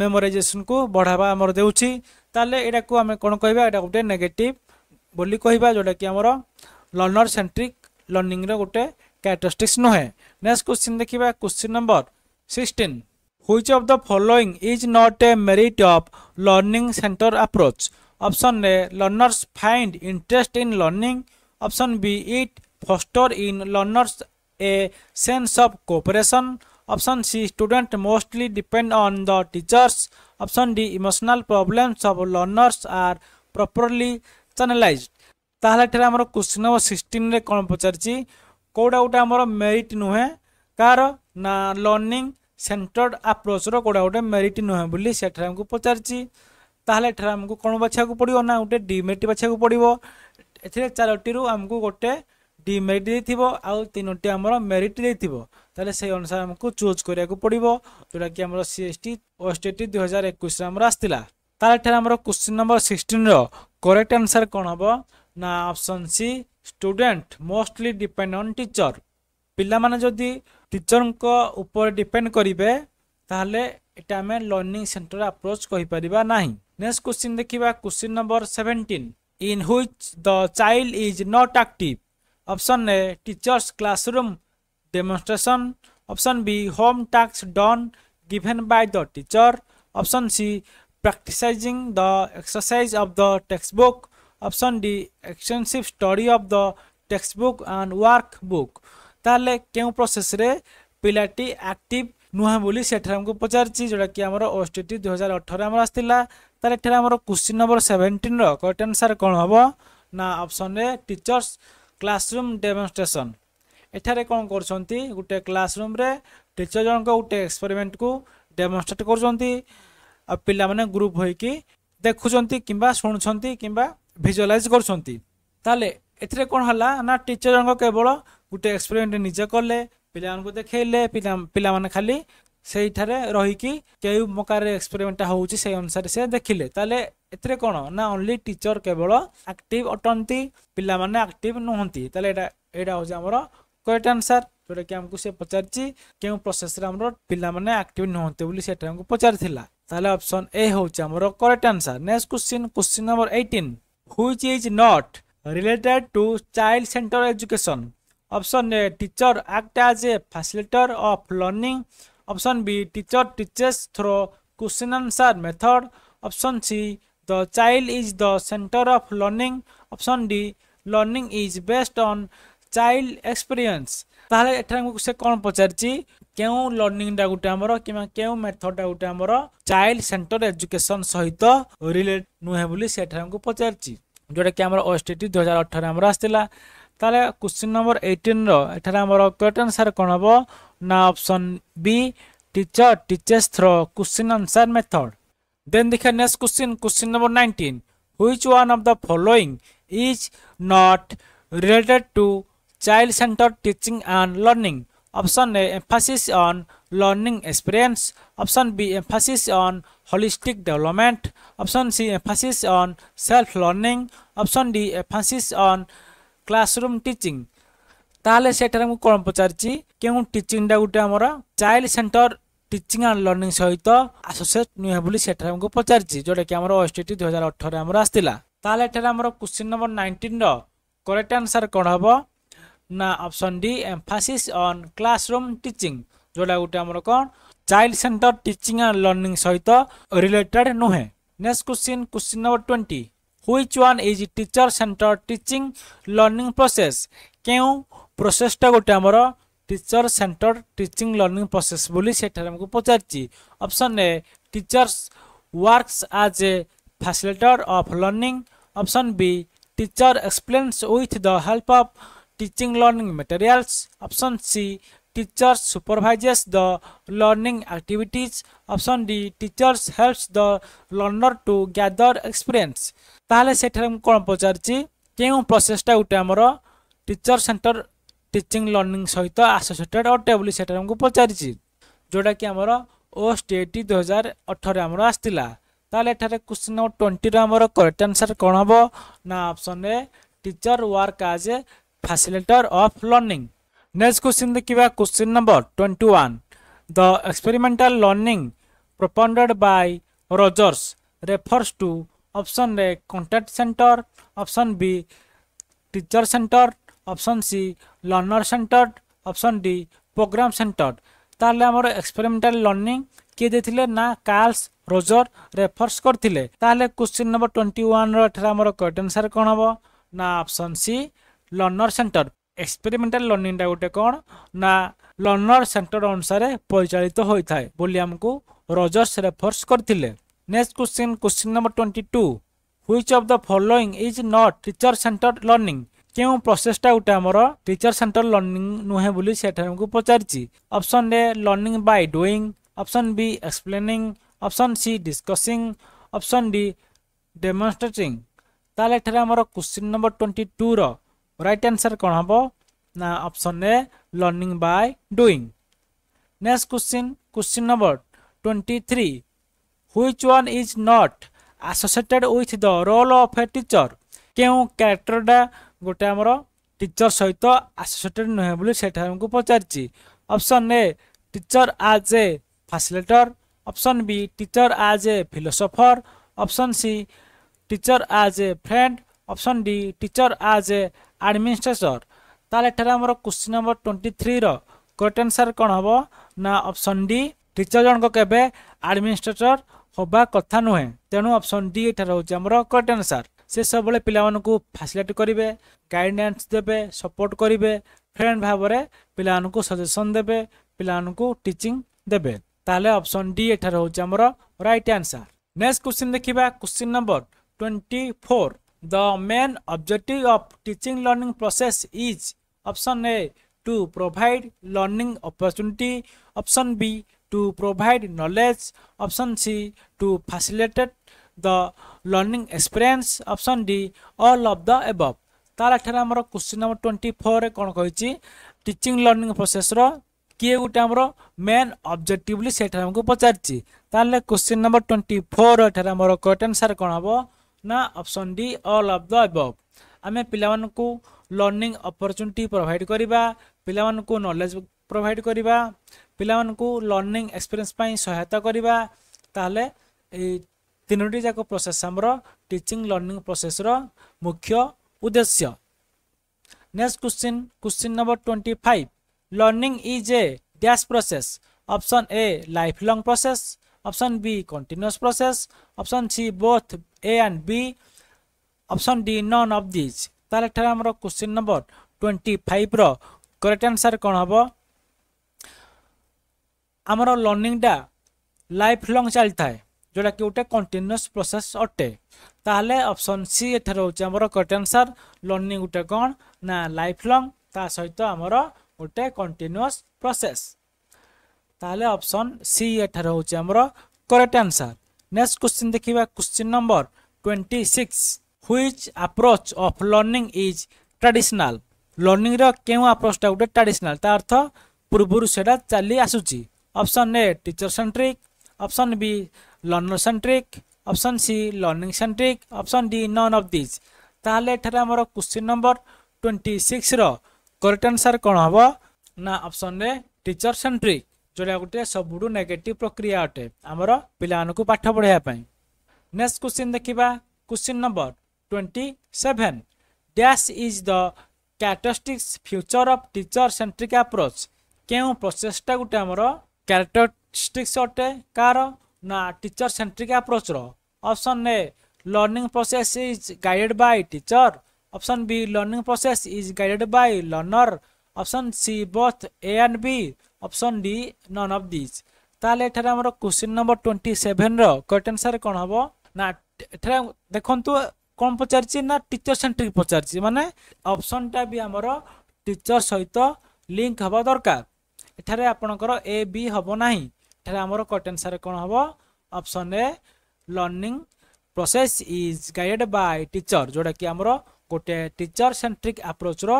ମେମୋରାଇଜେସନକୁ ବଢ଼ାବା ଆମର ଦେଉଛି ତାହେଲେ ଏଇଟାକୁ ଆମେ କ'ଣ କହିବା ଏଇଟା ଗୋଟେ ନେଗେଟିଭ ବୋଲି କହିବା ଯେଉଁଟାକି ଆମର ଲର୍ଣ୍ଣର ସେଣ୍ଟ୍ରିକ୍ ଲର୍ଣ୍ଣିଂର ଗୋଟେ କ୍ୟାରେକ୍ଟରିଷ୍ଟିକ୍ସ ନୁହେଁ ନେକ୍ସଟ କ୍ୱେଶ୍ଚିନ୍ ଦେଖିବା question number sixteen which of the following is not a merit of learning center approach option a learners find interest in learning option b it foster in learners a sense of cooperation option c student mostly depend on the teachers option d emotional problems of learners are properly channelized ତାହେଲେ ଏଠାରେ ଆମର କ୍ୱେଶ୍ଚିନ୍ ନମ୍ବର ସିକ୍ସଟିନ୍ରେ କ'ଣ ପଚାରିଛି କେଉଁଟା ଗୋଟେ ଆମର ମେରିଟ୍ ନୁହେଁ କାହାର ନା ଲର୍ଣ୍ଣିଂ ସେଣ୍ଟର୍ଡ ଆପ୍ରୋଚ୍ର କେଉଁଟା ଗୋଟେ ମେରିଟ୍ ନୁହେଁ ବୋଲି ସେଠାରେ ଆମକୁ ପଚାରିଛି ତାହେଲେ ଏଠାରେ ଆମକୁ କ'ଣ ବାଛିବାକୁ ପଡ଼ିବ ନା ଗୋଟେ ଡିମେରିଟ୍ ବାଛିବାକୁ ପଡ଼ିବ ଏଥିରେ ଚାରୋଟିରୁ ଆମକୁ ଗୋଟେ ডিমেরিট ଦେଇଥିବ ଆଉ ତିନୋଟି ଆମର ମେରିଟ୍ ଦେଇଥିବ ତାହେଲେ ସେଇ ଅନୁସାରେ ଆମକୁ ଚୁଜ୍ କରିବାକୁ ପଡ଼ିବ ଯେଉଁଟାକି ଆମର C S T O S T ଦୁଇ ହଜାର ଏକୋଇଶରେ ଆମର ଆସିଥିଲା ତାହେଲେ ଏଠାରେ ଆମର କ୍ୱେଶ୍ଚିନ୍ ନମ୍ବର ସିକ୍ସଟିନ୍ର କରେକ୍ଟ ଆନ୍ସର୍ କ'ଣ ହେବ ନା option C student mostly depend on teacher ପିଲାମାନେ ଯଦି ଟିଚରଙ୍କ ଉପରେ ଡିପେଣ୍ଡ କରିବେ ତାହେଲେ এটা আমি লর্নিং সেন্টর আপ্রোচ কহিপারিবা নাহি নেক্সট কোশ্চিন দেখিবা question number 17 in which the child is not active option A teacher's classroom demonstration option B home task done given by the teacher option C practising the exercise of the textbook option D extensive study of the textbook and workbook ତାହେଲେ କେଉଁ ପ୍ରୋସେସ୍ରେ ପିଲାଟି ଆକ୍ଟିଭ୍ ନୁହେଁ ବୋଲି ସେଠାରେ ଆମକୁ ପଚାରିଛି ଯେଉଁଟାକି ଆମର ଓ ଏସ୍ ଟି ଟି ଦୁଇହଜାର ଅଠରରେ ଆମର ଆସିଥିଲା ତାହେଲେ ଏଠାରେ ଆମର କ୍ୱେଶ୍ଚିନ୍ ନମ୍ବର ସେଭେଣ୍ଟିନ୍ର କରେକ୍ଟ ଆନ୍ସର୍ କ'ଣ ହେବ ନା ଅପସନ୍ରେ ଟିଚର୍ସ କ୍ଲାସରୁମ୍ ଡେମନଷ୍ଟ୍ରେସନ୍ ଏଠାରେ କ'ଣ କରୁଛନ୍ତି ଗୋଟେ କ୍ଲାସରୁମ୍ରେ ଟିଚର୍ ଜଣଙ୍କ ଗୋଟେ ଏକ୍ସପେରିମେଣ୍ଟକୁ ଡେମନଷ୍ଟ୍ରେଟ୍ କରୁଛନ୍ତି ଆଉ ପିଲାମାନେ ଗ୍ରୁପ୍ ହୋଇକି ଦେଖୁଛନ୍ତି କିମ୍ବା ଶୁଣୁଛନ୍ତି କିମ୍ବା ଭିଜୁଆଲାଇଜ୍ କରୁଛନ୍ତି ତାହେଲେ ଏଥିରେ କ'ଣ ହେଲା ନା ଟିଚର୍ ଜଣଙ୍କ କେବଳ ଗୋଟେ ଏକ୍ସପେରିମେଣ୍ଟ ନିଜେ କଲେ ପିଲାମାନଙ୍କୁ ଦେଖେଇଲେ ପିଲା ପିଲାମାନେ ଖାଲି ସେଇଠାରେ ରହିକି କେଉଁ ପ୍ରକାର ଏକ୍ସପେରିମେଣ୍ଟଟା ହେଉଛି ସେଇ ଅନୁସାରେ ସେ ଦେଖିଲେ ତାହେଲେ ଏଥିରେ କ'ଣ ନା ଓନ୍ଲି ଟିଚର କେବଳ ଆକ୍ଟିଭ ଅଟନ୍ତି ପିଲାମାନେ ଆକ୍ଟିଭ ନୁହନ୍ତି ତାହେଲେ ଏଇଟା ଏଇଟା ହେଉଛି ଆମର କରେକ୍ଟ ଆନ୍ସର୍ ଯେଉଁଟାକି ଆମକୁ ସେ ପଚାରିଛି କେଉଁ ପ୍ରୋସେସରେ ଆମର ପିଲାମାନେ ଆକ୍ଟିଭ ନୁହନ୍ତି ବୋଲି ସେଟା ଆମକୁ ପଚାରିଥିଲା ତାହେଲେ ଅପସନ୍ ଏ ହେଉଛି ଆମର correct answer next question question number eighteen which is not related to child centre education Option A Teacher act as a facilitator of learning. Option B Teacher teaches through question answer method. Option C The child is the center of learning. Option D Learning is based on child experience. তাহলে এখানে সে কোণ পচারিছি কেউ লর্নিংটা গোটে আমার কিংবা কেউ মেথডটা গোটে আমার চাইল্ড সেন্টর এজুকেশন সহিত রিলেট নুহে বলে সে এখানে পচারিছি ଯେଉଁଟାକି ଆମର ଓ ଏସ୍ ଟି ଟି ଦୁଇ ହଜାର ଅଠରରେ ଆମର ଆସିଥିଲା ତାହେଲେ କ୍ୱେଶ୍ଚିନ୍ ନମ୍ବର ଏଇଟିନ୍ର ଏଠାରେ ଆମର କରେକ୍ଟ ଆନ୍ସର୍ କ'ଣ ହେବ ନା option B teacher teaches through question answer method then ଦେଖିବା next question question number nineteen which one of the following is not related to child centered teaching and learning option a emphasis on learning experience option b emphasis on holistic development option c emphasis on self learning option d emphasis on classroom teaching ତାହେଲେ ସେଠାରେ ମୁଁ କ'ଣ ପଚାରିଛି କେଉଁ ଟିଚିଂଟା ଗୋଟେ ଆମର child centre teaching and learning ସହିତ ଆସୋସିଏଟ୍ ନୁହେଁ ବୋଲି ସେଠାରେ ଆମକୁ ପଚାରିଛି ଯେଉଁଟାକି ଆମର ଓଏସ୍ଟିଟି ଦୁଇ ହଜାର ଅଠରରେ ଆମର ଆସିଥିଲା ତାହେଲେ ଏଠାରେ ଆମର କ୍ୱେଶ୍ଚିନ୍ ନମ୍ବର ନାଇଣ୍ଟିନ୍ର କରେକ୍ଟ ଆନ୍ସର୍ କ'ଣ ହେବ ନା option D emphasis on classroom teaching ଯେଉଁଟା ଗୋଟେ ଆମର କ'ଣ child centre teaching and learning ସହିତ ରିଲେଟେଡ୍ ନୁହେଁ next question question number twenty which one is teacher center teaching learning process কেউ process টা গোটে আমার teacher centre teaching learning process বলে সেটার আমাকে পচারছি option A teachers works as a facilitator of learning option B teacher explains with the help of teaching learning materials option C Teachers supervises the learning activities. Option D. Teachers helps the learner to gather experience. ତାହେଲେ ସେଠାରେ ମୁଁ କ'ଣ ପଚାରିଛି କେଉଁ ପ୍ରୋସେସ୍ଟା ଗୋଟେ ଆମର ଟିଚର୍ ସେଣ୍ଟର ଟିଚିଂ ଲର୍ଣ୍ଣିଂ ସହିତ ଆସୋସିଏଟେଡ଼୍ ଅଟେ ବୋଲି ସେଠାରେ ଆମକୁ ପଚାରିଛି ଯେଉଁଟାକି ଆମର ଓସ୍ ଟି ଏଟି ଦୁଇହଜାର ଅଠରରେ ଆମର ଆସିଥିଲା ତାହେଲେ ଏଠାରେ କ୍ୱେଶ୍ଚିନ୍ ନମ୍ବର ଟ୍ୱେଣ୍ଟିର ଆମର କରେକ୍ଟ ଆନ୍ସର୍ କ'ଣ ହେବ ନା option A teacher work as a facilitator of learning next question দেখিবা question number twenty one the experimental learning propounded by Rogers refers to option A contact centre option B teacher centre option C learner centre option D programme centre ତାହେଲେ ଆମର ଏକ୍ସପେରିମେଣ୍ଟାଲ ଲର୍ଣ୍ଣିଂ କିଏ ଦେଇଥିଲେ ନା କାର୍ଲସ ରୋଜର ରେଫର୍ସ କରିଥିଲେ ତାହେଲେ କୋଶ୍ଚିନ୍ ନମ୍ବର ଟ୍ୱେଣ୍ଟି ୱାନ୍ର ଏଠାରେ ଆମର କରେକ୍ଟ ଆନ୍ସର୍ କ'ଣ ହେବ ନା option C learner centre experimental লর্নিংটা গোটে କ'ଣ ନା ଲର୍ଣ୍ଣର ସେଣ୍ଟର ଅନୁସାରେ ପରିଚାଳିତ ହୋଇଥାଏ ବୋଲି ଆମକୁ ରଜର୍ସ ରେଫର୍ସ କରିଥିଲେ next question question number twenty two which of the following is not teacher centre learning କେଉଁ ପ୍ରୋସେସଟା ଗୋଟେ ଆମର ଟିଚର ସେଣ୍ଟର ଲର୍ଣ୍ଣିଂ ନୁହେଁ ବୋଲି ସେଠାରେ ଆମକୁ ପଚାରିଛି option A learning by doing option B explaining option C discussing option D demonstrating ତାହେଲେ ଏଠାରେ ଆମର କ୍ୱେଶ୍ଚିନ୍ ନମ୍ବର ଟ୍ୱେଣ୍ଟି ଟୁର रईट आंसर कौन हम ना option A learning by doing next question question number twenty three which one is not associated with the role of a teacher क्यों क्यारेक्टरटा गोटे आमर टीचर सहित आसोसीएटेड नुहे बोली सेठा A teacher as a facilitator option B teacher as a philosopher option C teacher as a friend option D teacher as a administrator ତାହେଲେ ଏଠାରେ ଆମର କ୍ୱେଶ୍ଚିନ୍ ନମ୍ବର ଟ୍ୱେଣ୍ଟି ଥ୍ରୀର କରେକ୍ଟ ଆନ୍ସର୍ କ'ଣ ହେବ ନା ଅପସନ୍ ଡି ଟିଚର ଜଣକ କେବେ ଆଡ଼ମିନିଷ୍ଟ୍ରେଟର ହେବା କଥା ନୁହେଁ ତେଣୁ ଅପସନ୍ ଡି ଏଠାରେ ହେଉଛି ଆମର କରେକ୍ଟ ଆନ୍ସର୍ ସେ ସବୁବେଳେ ପିଲାମାନଙ୍କୁ ଫାସିଲିଟି କରିବେ ଗାଇଡ଼ାନ୍ସ ଦେବେ ସପୋର୍ଟ କରିବେ ଫ୍ରେଣ୍ଡ ଭାବରେ ପିଲାମାନଙ୍କୁ ସଜେସନ୍ ଦେବେ ପିଲାମାନଙ୍କୁ ଟିଚିଂ ଦେବେ ତାହେଲେ ଅପସନ୍ ଡି ଏଠାରେ ହେଉଛି ଆମର ରାଇଟ୍ ଆନ୍ସର୍ ନେକ୍ସଟ କ୍ୱେଶ୍ଚିନ୍ ଦେଖିବା question number twenty four The main objective of teaching learning process is option A to provide learning opportunity, option B to provide knowledge, option C to facilitate the learning experience, option D all of the above. ତାର ଏଠାରେ ଆମର କ୍ୱେଶ୍ଚିନ୍ ନମ୍ବର ଟ୍ୱେଣ୍ଟି ଫୋର୍ରେ କ'ଣ କହିଛି ଟିଚିଂ ଲର୍ଣ୍ଣିଂ ପ୍ରୋସେସ୍ର କିଏ ଗୋଟେ ଆମର ମେନ୍ ଅବଜେକ୍ଟିଭ୍ ବୋଲି ସେଠାରେ ଆମକୁ ପଚାରିଛି ତାହେଲେ କ୍ୱେଶ୍ଚିନ୍ ନମ୍ବର ଟ୍ୱେଣ୍ଟି ଫୋର୍ ଏଠାରେ ଆମର କରେକ୍ଟ ଆନ୍ସର୍ କ'ଣ ହେବ ନା option D all of the above ଆମେ ପିଲାମାନଙ୍କୁ ଲର୍ଣ୍ଣିଂ ଅପରଚ୍ୟୁନିଟି ପ୍ରୋଭାଇଡ଼ କରିବା ପିଲାମାନଙ୍କୁ ନଲେଜ ପ୍ରୋଭାଇଡ଼ କରିବା ପିଲାମାନଙ୍କୁ ଲର୍ଣ୍ଣିଂ ଏକ୍ସପିରିଏନ୍ସ ପାଇଁ ସହାୟତା କରିବା ତାହେଲେ ଏଇ ତିନୋଟି ଯାକ ପ୍ରୋସେସ୍ ଆମର ଟିଚିଂ ଲର୍ଣ୍ଣିଂ ପ୍ରୋସେସ୍ର ମୁଖ୍ୟ ଉଦ୍ଦେଶ୍ୟ next question question number twenty five learning is a dash process option A lifelong process option B continuous process option C both A and B option D none of these তাহলে এখানে আমার কোশ্চিন নম্বর ଟ୍ୱେଣ୍ଟି ଫାଇଭ୍ର କରେକ୍ଟ ଆନ୍ସର୍ କ'ଣ ହେବ ଆମର ଲର୍ଣ୍ଣିଂଟା ଲାଇଫ୍ ଲଙ୍ଗ୍ ଚାଲିଥାଏ ଯେଉଁଟାକି ଗୋଟେ କଣ୍ଟିନ୍ୟୁଅସ୍ ପ୍ରୋସେସ୍ ଅଟେ ତାହେଲେ ଅପସନ୍ ସି ଏଠାରେ ହେଉଛି ଆମର କରେକ୍ଟ ଆନ୍ସର୍ ଲର୍ଣ୍ଣିଂ ଗୋଟେ କ'ଣ ନା ଲାଇଫ୍ ଲଙ୍ଗ୍ ତା ସହିତ ଆମର ଗୋଟେ କଣ୍ଟିନ୍ୟୁଅସ୍ ପ୍ରୋସେସ୍ ତାହେଲେ ଅପସନ୍ ସି ଏଠାରେ ହେଉଛି ଆମର କରେକ୍ଟ ଆନ୍ସର୍ Next question देखिबा question number 26 which approach of learning is traditional learning ର କେଉଁ approach ଟା ଗୋଟେ traditional ତା ଅର୍ଥ ପୂର୍ବରୁ ସେଟା ଚାଲି ଆସୁଛି option A teacher centric option B learner centric option C learning centric option D none of these ତାହେଲେ ଏଠାରେ ଆମର କ୍ୱେଶ୍ଚିନ୍ ନମ୍ବର ଟ୍ୱେଣ୍ଟି ସିକ୍ସର କରେକ୍ଟ ଆନ୍ସର୍ କ'ଣ ହେବ ନା ଅପସନ୍ରେ ଟିଚର ସେଣ୍ଟ୍ରିକ୍ जुन गए सबुठु नेगेटिभ प्रक्रिया अटे आमर पिया पाठ पढाइप्रै नेक्स्ट क्वेश्चन देखा question number twenty seven dash is the characteristic feature of teacher centric approach केही प्रोसेसटा गएर कैरेक्टरिस्टिक्स अटे कार ना टीचर सेंट्रिक अप्रोच र option A learning process is guided by teacher option B learning process is guided by learner option C both A and B option D none of these ତାହେଲେ ଏଠାରେ ଆମର କ୍ୱେଶ୍ଚିନ୍ ନମ୍ବର ଟ୍ୱେଣ୍ଟି ସେଭେନ୍ର କରେକ୍ଟ ଆନ୍ସର୍ କ'ଣ ହେବ ନା ଏଠାରେ ଦେଖନ୍ତୁ କ'ଣ ପଚାରିଛି ନା ଟିଚର ସେଣ୍ଟ୍ରିକ୍ ପଚାରିଛି ମାନେ ଅପସନ୍ଟା ବି ଆମର ଟିଚର ସହିତ ଲିଙ୍କ ହେବା ଦରକାର ଏଠାରେ ଆପଣଙ୍କର ଏ ବି ହେବ ନାହିଁ ଏଠାରେ ଆମର କରେକ୍ଟ ଆନ୍ସର୍ କ'ଣ ହେବ option A learning process is guided by teacher ଯେଉଁଟାକି ଆମର ଗୋଟେ ଟିଚର ସେଣ୍ଟ୍ରିକ୍ ଆପ୍ରୋଚ୍ର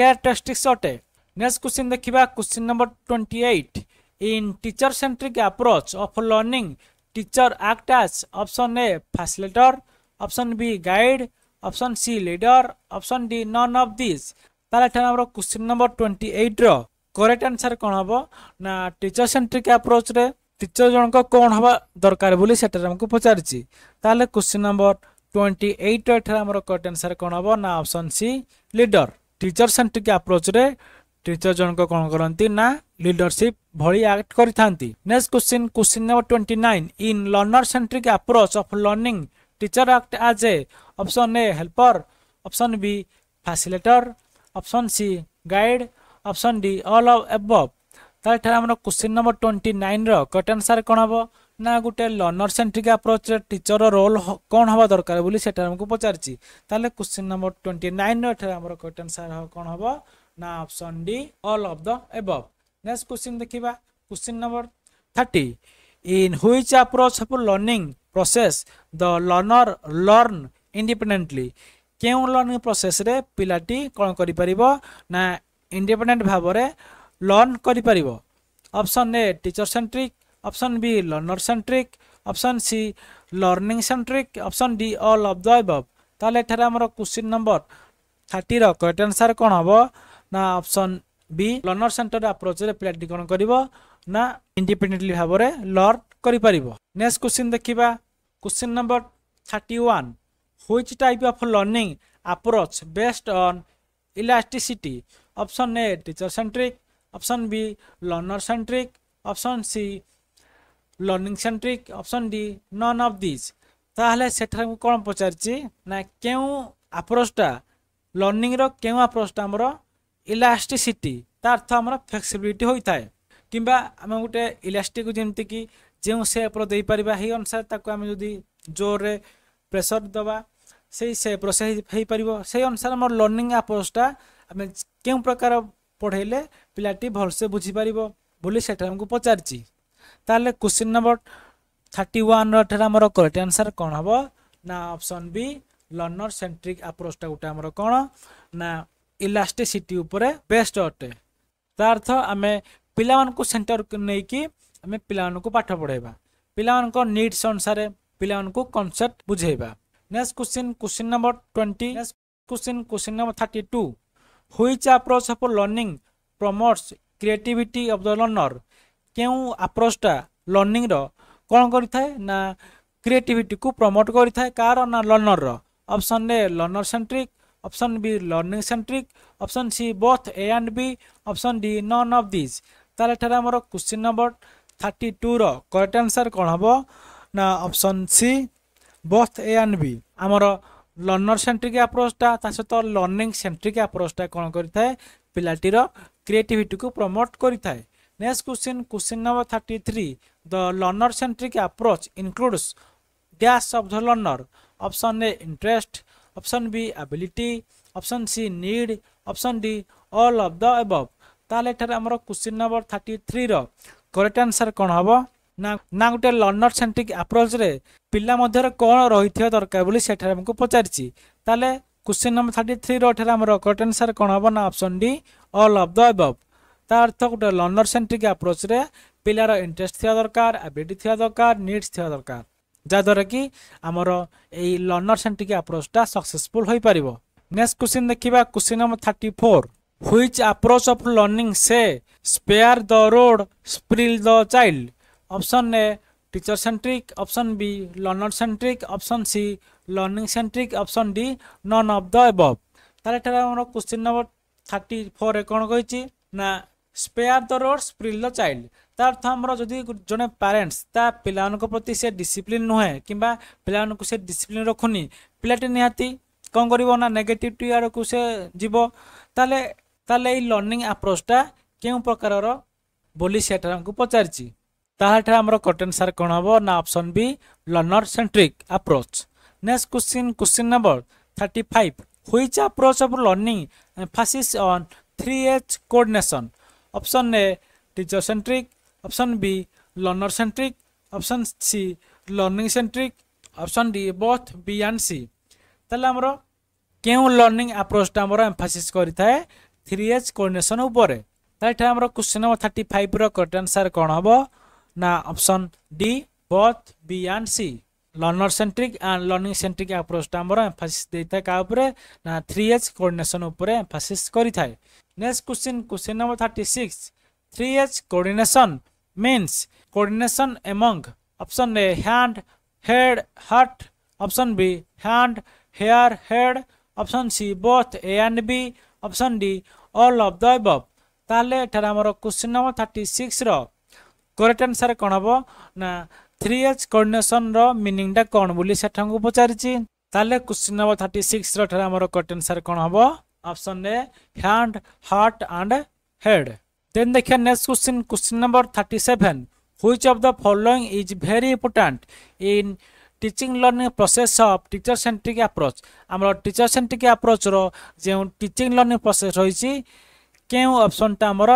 କ୍ୟାରେକ୍ଟରିଷ୍ଟିକ୍ସ ଅଟେ नेक्स्ट क्वेश्चन देखा question number twenty eight in teacher centric approach of learning teacher act as option A facilitator option B guide option C leader option D none of this তাহলে এখানে আমার কোশ্চিন নম্বর টোয়েন্টি এইট্র করেক্ট আনসার কোণ হব না টিচর সেন্ট্রিক আপ্রোচরে টিচর জনক কোণ হওয়া দরকার বলে সেটা আমাকে পচারিছি তাহলে কোশ্চিন নম্বর টোয়েন্টি এইট্র এখানে আমার করেক্ট আনসার কোণ হব না option C leader teacher centric আপ্রোচরে ଟିଚର ଜଣକ କ'ଣ କରନ୍ତି ନା ଲିଡରସିପ୍ ଭଳି ଆକ୍ଟ କରିଥାନ୍ତି next question question number twenty nine in learner centric approach of learning teacher act as a option A helper option B facilitator option C guide option D all of above ତାହେଲେ ଏଠାରେ ଆମର କ୍ୱେଶ୍ଚିନ୍ ନମ୍ବର ଟ୍ୱେଣ୍ଟି ନାଇନ୍ର କଟ୍ ଆନ୍ସର୍ କ'ଣ ହେବ ନା ଗୋଟେ ଲର୍ଣ୍ଣର ସେଣ୍ଟ୍ରିକ୍ ଆପ୍ରୋଚ୍ରେ ଟିଚରର ରୋଲ୍ କ'ଣ ହେବା ଦରକାର ବୋଲି ସେଠାରେ ଆମକୁ ପଚାରିଛି ତାହେଲେ କ୍ୱେଶ୍ଚିନ୍ ନମ୍ବର ଟ୍ୱେଣ୍ଟି ନାଇନ୍ର ଏଠାରେ ଆମର କଟ୍ ଆନ୍ସର୍ କ'ଣ ହେବ ନା option D all of the above next question ଦେଖିବା question number thirty in which approach of learning process the learner learn independently କେଉଁ ଲର୍ଣ୍ଣିଂ ପ୍ରୋସେସ୍ରେ ପିଲାଟି କ'ଣ କରିପାରିବ ନା ଇଣ୍ଡିପେଣ୍ଡେଣ୍ଟ ଭାବରେ ଲର୍ଣ୍ଣ କରିପାରିବ option A teacher centric option B learner centric option C learning centric option D all of the above ତାହେଲେ ଏଠାରେ ଆମର କ୍ୱେଶ୍ଚିନ୍ ନମ୍ବର ଥାର୍ଟିର କରେକ୍ଟ ଆନ୍ସର୍ କ'ଣ ହେବ ନା ଅପସନ୍ ବି ଲର୍ଣ୍ଣର ସେଣ୍ଟର୍ଡ ଆପ୍ରୋଚ୍ରେ ପିଲାଟି କ'ଣ କରିବ ନା ଇଣ୍ଡିପେଣ୍ଡେଣ୍ଟଲି ଭାବରେ ଲର୍ଣ୍ଣ କରିପାରିବ ନେକ୍ସଟ କ୍ୱେଶ୍ଚିନ୍ ଦେଖିବା question number thirty one which type of learning approach based on elasticity option A teacher centric option B learner centric option C learning centric option D none of these তাহলে সেটা কোণ পচারিছি না কেউ আপ্রোচটা লর্নিংর কেউ আপ্রোচটা আমার ଇଲାଷ୍ଟିସିଟି ତା ଅର୍ଥ ଆମର ଫ୍ଲେକ୍ସିବିଲିଟି ହୋଇଥାଏ କିମ୍ବା ଆମେ ଗୋଟେ ଇଲାଷ୍ଟିକ୍ ଯେମିତିକି ଯେଉଁ ସେପ୍ର ଦେଇପାରିବା ସେଇ ଅନୁସାରେ ତାକୁ ଆମେ ଯଦି ଜୋରରେ ପ୍ରେସର ଦେବା ସେଇ ସେପ୍ର ସେ ହେଇପାରିବ ସେଇ ଅନୁସାରେ ଆମର ଲର୍ଣ୍ଣିଂ ଆପ୍ରୋଚ୍ଟା ଆମେ କେଉଁ ପ୍ରକାର ପଢ଼େଇଲେ ପିଲାଟି ଭଲସେ ବୁଝିପାରିବ ବୋଲି ସେଠାରେ ଆମକୁ ପଚାରିଛି ତାହେଲେ କୋଶ୍ଚିନ୍ ନମ୍ବର ଥାର୍ଟି ୱାନ୍ର ଏଠାରେ ଆମର କରେକ୍ଟ ଆନ୍ସର୍ କ'ଣ ହେବ ନା ଅପସନ୍ ବି ଲର୍ଣ୍ଣର ସେଣ୍ଟ୍ରିକ୍ ଆପ୍ରୋଚ୍ଟା ଗୋଟେ ଆମର କ'ଣ ନା ଇଲାଷ୍ଟିସିଟି ଉପରେ ବେଷ୍ଟ ଅଟେ ତା ଅର୍ଥ ଆମେ ପିଲାମାନଙ୍କୁ ସେଣ୍ଟରକୁ ନେଇକି ଆମେ ପିଲାମାନଙ୍କୁ ପାଠ ପଢ଼ାଇବା ପିଲାମାନଙ୍କ ନିଡ୍ସ ଅନୁସାରେ ପିଲାମାନଙ୍କୁ କନସେପ୍ଟ ବୁଝାଇବା next question question number twenty question question number thirty two which approach of learning promotes creativity of the learner କେଉଁ ଆପ୍ରୋଚ୍ଟା ଲର୍ଣ୍ଣିଂର କ'ଣ କରିଥାଏ ନା କ୍ରିଏଟିଭିଟିକୁ ପ୍ରମୋଟ୍ କରିଥାଏ କାହାର ନା ଲର୍ଣ୍ଣରର option A learner centric option B learning centric option C both A and B option D none of this ताले क्वेश्चन नंबर 32 रो करेक्ट आंसर कौन हबो ना option C both A and B आमर लर्नर सेंट्रिक आप्रोचटा ता सहित लर्निंग सेंट्रिक आप्रोचटा कोन करिथाए पिलाटीर क्रिएटिविटी को प्रमोट करिथाए next question question number thirty three the learner centric approach includes dash of the learner option A interest option B ability option C need option D all of the above তাহলে এখানে আমার কোশ্চিন নম্বর থার্টি থ্রি রেক্ট আনসার কোণ হব না গোটে লর্নর সেন্ট্রিক আপ্রোচরে পিলা মধ্যে কোণ রয়েছে দরকার বলে সেটার আমি পচারছি তাহলে কোশ্চিন নম্বর থার্টি থ্রি রেখে আমার করেক্ট আনসার কোণ হব না option D all of the above তার অর্থ গোটে লর্নর সেন্ট্রিক আপ্রোচরে পিলার ইন্টারেস্ট থাকা দরকার আবিলিটি থাকা দরকার নিডস থাকা দরকার ଯାହାଦ୍ୱାରା କି ଆମର ଏଇ ଲର୍ଣ୍ଣର ସେଣ୍ଟ୍ରିକ୍ ଆପ୍ରୋଚଟା ସକ୍ସେସଫୁଲ୍ ହୋଇପାରିବ ନେକ୍ସଟ କ୍ୱେଶ୍ଚିନ୍ ଦେଖିବା question number thirty four which approach of learning say spare the rod spoil the child option A teacher centric option B learner centric option C learning centric option D none of the above তাহলে এখানে আমার কোশ্চিন নম্বর থার্টি ফোরে কোণ কী না spare the rod spoil the child তার অর্থ আমার যদি জনে প্যারেন্টস তা পিলাମାନଙ୍କ প্রতি সে ডিসিপ্লিন নুহে কিংবা পিলাମାନଙ୍କୁ সে ডিসিপ্লিন ରଖୁନି ପିଲାଟି ନିହାତି କ'ଣ କରିବ ନା ନେଗେଟିଭଟି ଆଡ଼କୁ ସେ ଯିବ ତାହେଲେ ତାହେଲେ ଏଇ ଲର୍ଣ୍ଣିଂ ଆପ୍ରୋଚଟା କେଉଁ ପ୍ରକାରର ବୋଲି ସେ ତାଙ୍କୁ ପଚାରିଛି ତାହେଲେ ଆମର କଟେନ୍ ସାର୍ କ'ଣ ହେବ ନା option B learner centric approach next question question number thirty five which approach of learning emphasis on three H coordination option A teacher centric option B learner centric option c learning centric option d both b and c তাহলে আমার কেউ লর্নিং আপ্রোচটা আমার এমফাসিস করে থাকে থ্রি এজ কোর্ডিনেসন উপরে তাহলে এটা আমার কোশ্চিন নম্বর থার্টি ফাইভর করেক্ট আনসার কোণ হব না option D both B and C learner centric and learning centric আপ্রোচটা আমার এমফাসিস দিয়ে থাকে কাহ উপরে না থ্রি এজ কোর্ডিনেসন উপরে এমফাসিস করে থাকে next question question number thirty six 3H coordination means coordination among option A hand, head, heart, option B hand, hair, head, option C both A and B, option D all of the above. তাহলে এটার আমার কোশ্চিন নম্বর থার্টি সিক্সর করেক্ট আনসার କ'ଣ ହେବ ନା থ্রি ଏଚ୍ କୋର୍ଡିନେସନ୍ର ମିନିଂଟା କ'ଣ ବୋଲି ସେଠାଙ୍କୁ ପଚାରିଛି ତାହେଲେ କୋଶ୍ଚିନ୍ ନମ୍ବର ଥାର୍ଟି ସିକ୍ସର ଠାରେ ଆମର କରେକ୍ଟ ଆନ୍ସର୍ କ'ଣ ହେବ option A hand heart and head then দেখে next question question number thirty seven which of the following is very important in teaching learning process of teacher centric approach ଆମର ଟିଚର୍ ସେଣ୍ଟ୍ରିକ୍ ଆପ୍ରୋଚ୍ର ଯେଉଁ ଟିଚିଂ ଲର୍ଣ୍ଣିଂ ପ୍ରୋସେସ୍ ରହିଛି କେଉଁ ଅପସନ୍ଟା ଆମର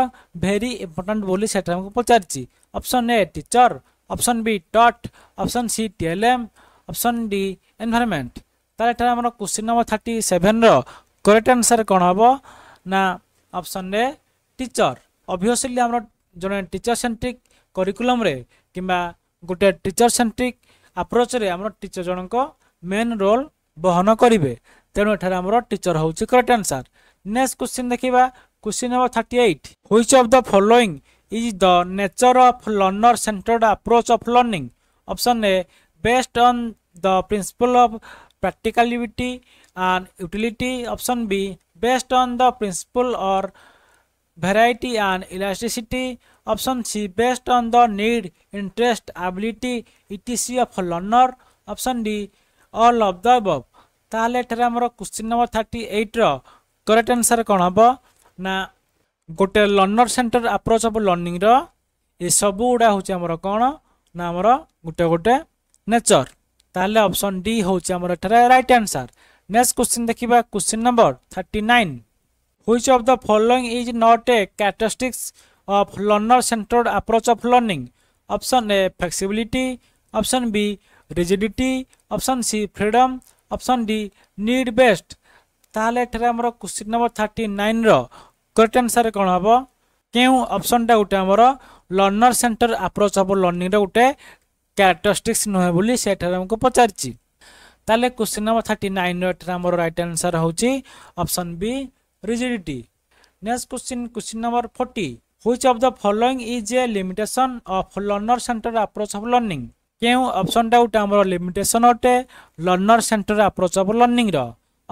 ଭେରି ଇମ୍ପୋର୍ଟାଣ୍ଟ ବୋଲି ସେଟା ଆମକୁ ପଚାରିଛି option A teacher option B ଟଟ୍ option C TLM option D environment ତାହେଲେ ଏଠାରେ ଆମର କୋଶ୍ଚିନ୍ ନମ୍ବର ଥାର୍ଟି ସେଭେନ୍ର କରେକ୍ଟ ଆନ୍ସର୍ କ'ଣ ହେବ ନା ଅପସନ୍ ଏ ଟିଚର୍ অভিয়সলি আমার জন টিচর সেন্ট্রিক କରିକୁଲମ୍ରେ କିମ୍ବା ଗୋଟେ ଟିଚର୍ ସେଣ୍ଟ୍ରିକ୍ ଆପ୍ରୋଚ୍ରେ ଆମର ଟିଚର୍ ଜଣଙ୍କ ମେନ୍ ରୋଲ୍ ବହନ କରିବେ ତେଣୁ ଏଠାରେ ଆମର ଟିଚର୍ ହେଉଛି କରେକ୍ଟ ଆନ୍ସର୍ ନେକ୍ସଟ କ୍ୱେଶ୍ଚିନ୍ ଦେଖିବା question number thirty eight which of the following is the nature of learner centred approach of learning option A based on the principle of practicality and utility option B based on the principle or variety and elasticity option c based on the need interest ability etc of learner option d all of the above তাহলে ଏଠାରେ ଆମର କ୍ୱେଶ୍ଚିନ୍ ନମ୍ବର ଥାର୍ଟି ଏଇଟ୍ର କରେକ୍ଟ ଆନ୍ସର୍ କ'ଣ ହେବ ନା ଗୋଟେ ଲର୍ଣ୍ଣର ସେଣ୍ଟର ଆପ୍ରୋଚ୍ ଅଫ୍ ଲର୍ଣ୍ଣିଂର ଏସବୁ ଗୁଡ଼ା ହେଉଛି ଆମର କ'ଣ ନା ଆମର ଗୋଟେ ଗୋଟେ ନେଚର ତାହେଲେ ଅପସନ୍ ଡି ହେଉଛି ଆମର ଏଠାରେ ରାଇଟ୍ ଆନ୍ସର୍ ନେକ୍ସଟ କ୍ୱେଶ୍ଚିନ୍ ଦେଖିବା question number thirty nine which of the following is not a characteristics of learner centered approach of learning option a flexibility option b rigidity option c freedom option d need based তাহলে এখানে আমার কোশ্চিন নম্বর থার্টি নাইন রেক্ট আনসার কোণ হব কেউ অপশনটা গোটে আমার লর্নর সেন্টর আপ্রোচ হব লর্নিংর গোটে ক্যারেক্টরিস্টিক্স নুহে বলে সেটার আমাকে পচারছি তাহলে কোশ্চিন নম্বর থার্টি নাইন রেক্ট আমার রাইট আনসার হচ্ছে option B rigidity. Next question, question number 40. Which of the following is a limitation of learner-centered approach of learning? क्यों ऑप्शन डाउट हमर लिमिटेशन अटे learner centre approach of learning रो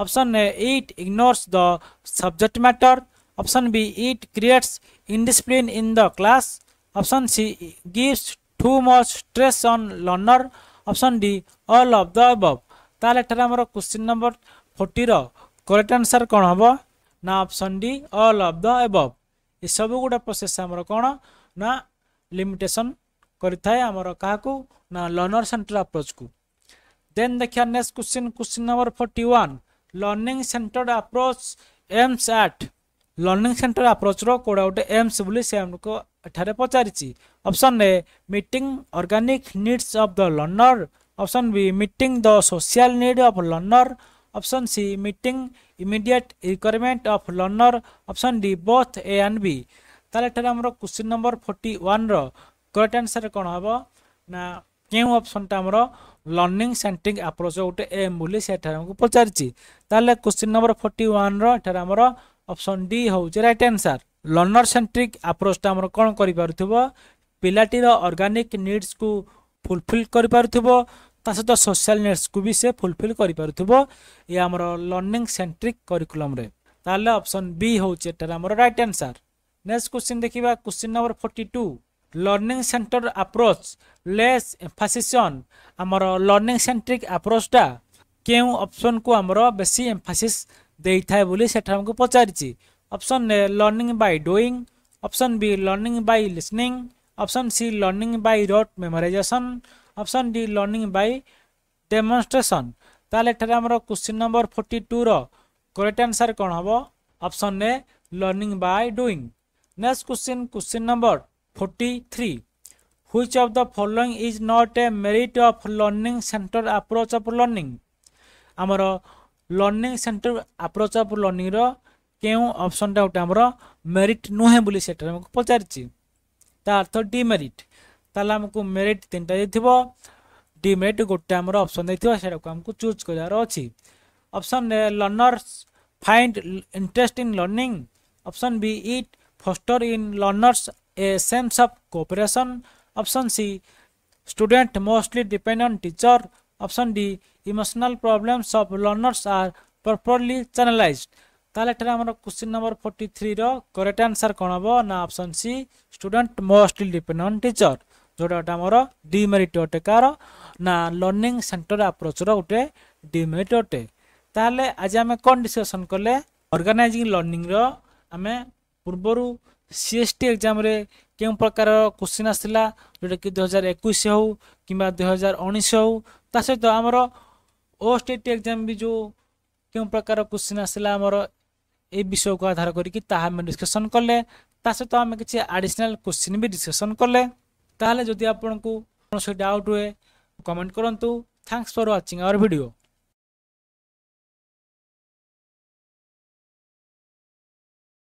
option A it ignores the subject matter option B it creates indiscipline in the class option C gives too much stress on learner option D all of the above ताले थरा हमर क्वेश्चन नंबर 40 रो करेक्ट आंसर कोन हबो ना option D all of the above ए सब गुडा प्रोसेस हमर कोन ना लिमिटेशन करथाय हमर काकू ना लर्नर सेंटर अप्रोच को देन देखिया next question question number 41 learning centred approach aims at learning centre approach रो कोड आउट एम्स बुली से हमको पचारी पचारिची option A meeting organic needs of the learner option B meeting the social need of learner option C meeting immediate requirement of learner option D both A and B তাহলে এখানে আমার কোশ্চিন নম্বর ফোর্টি ওয়ান্র করেক্ট আনসার কোণ হব না কেউ অপশনটা আমার লর্নিং সেন্ট্রিক আপ্রোচ গোটে এম বলে সেটার আমাকে পচারিছি তাহলে কোশ্চিন নম্বর ফোর্টি ওয়ান্র এটার আমার অপশন ডি হচ্ছে রাইট আনসার লর্নর সেন্ট্রিক আপ্রোচটা আমার কোণ করে পিলাটির অর্গানিক নিডস কু ফুলফিল করে ତା ସହିତ ସୋସିଆଲ ନିଡ୍ସକୁ ବି ସେ ଫୁଲଫିଲ୍ କରିପାରୁଥିବ ଏ ଆମର ଲର୍ଣ୍ଣିଂ ସେଣ୍ଟ୍ରିକ୍ କରିକୁଲମ୍ରେ ତାହେଲେ ଅପସନ୍ ବି ହେଉଛି ଏଠାରେ ଆମର ରାଇଟ୍ ଆନ୍ସର୍ ନେକ୍ସଟ କ୍ୱେଶ୍ଚିନ୍ ଦେଖିବା question number forty two learning centre approach less emphasis on ଆମର ଲର୍ଣ୍ଣିଂ ସେଣ୍ଟ୍ରିକ୍ ଆପ୍ରୋଚ୍ଟା କେଉଁ ଅପସନ୍କୁ ଆମର ବେଶୀ ଏମ୍ଫାସିସ୍ ଦେଇଥାଏ ବୋଲି ସେଠାରେ ଆମକୁ ପଚାରିଛି option A learning by doing option B learning by listening option C learning by rote memorisation option D learning by demonstration তাহলে এখানে আমার কোশ্চিন নম্বর ফোর্টি টুর করেক্ট আনসার কম হব option A learning by doing next question question number forty three which of the following is not a merit of learning centre approach of learning আমার লর্নিং সেন্টর আপ্রোচ অফ লর্নিংর কেউ অপশনটা গোটে আমার মেরিট নুহে বলে সেটা আমাকে পচারিছি তা অর্থ ডিমেরিট ତାହେଲେ ଆମକୁ ମେରିଟ୍ ତିନିଟା ଦେଇଥିବ ডিমেরিট গোটে আমার অপসন দিয়ে সেটা আমি চুজ করার অছি option A learners find interest in learning option B it fosters in learners a sense of cooperation option C student mostly depend on teacher option D emotional problems of learners are properly channelised তাহলে এটার আমার কোশ্চিন নম্বর ফোর্টি থ্রির করেক্ট আনসার কোণ হব না option C student mostly depend on teacher ଯେଉଁଟା ଆମର ଡିମେରିଟ୍ ଅଟେ କାହାର ନା ଲର୍ଣ୍ଣିଂ ସେଣ୍ଟର ଆପ୍ରୋଚ୍ର ଗୋଟେ ଡିମେରିଟ୍ ଅଟେ ତାହେଲେ ଆଜି ଆମେ କ'ଣ ଡିସ୍କସନ୍ କଲେ ଅର୍ଗାନାଇଜିଂ ଲର୍ଣ୍ଣିଂର ଆମେ ପୂର୍ବରୁ ସି ଏସ୍ ଟି ଏକ୍ଜାମ୍ରେ କେଉଁ ପ୍ରକାର କୋଶ୍ଚିନ୍ ଆସିଥିଲା ଯେଉଁଟାକି ଦୁଇହଜାର ଏକୋଇଶ ହେଉ କିମ୍ବା ଦୁଇହଜାର ଉଣେଇଶ ହେଉ ତା ସହିତ ଆମର ଓ ଷ୍ଟେଟ୍ ଏକ୍ଜାମ୍ ବି ଯେଉଁ କେଉଁ ପ୍ରକାର କୋଶ୍ଚିନ୍ ଆସିଲା ଆମର ଏ ବିଷୟକୁ ଆଧାର କରିକି ତାହା ଆମେ ଡିସ୍କସନ୍ କଲେ ତା ସହିତ ଆମେ କିଛି ଆଡ଼ିସନାଲ୍ କୋଶ୍ଚିନ୍ ବି ଡିସ୍କସନ୍ କଲେ ତାହେଲେ ଯଦି ଆପଣଙ୍କୁ କୌଣସି ଡାଉଟ୍ ହୁଏ କମେଣ୍ଟ କରନ୍ତୁ thanks for watching our video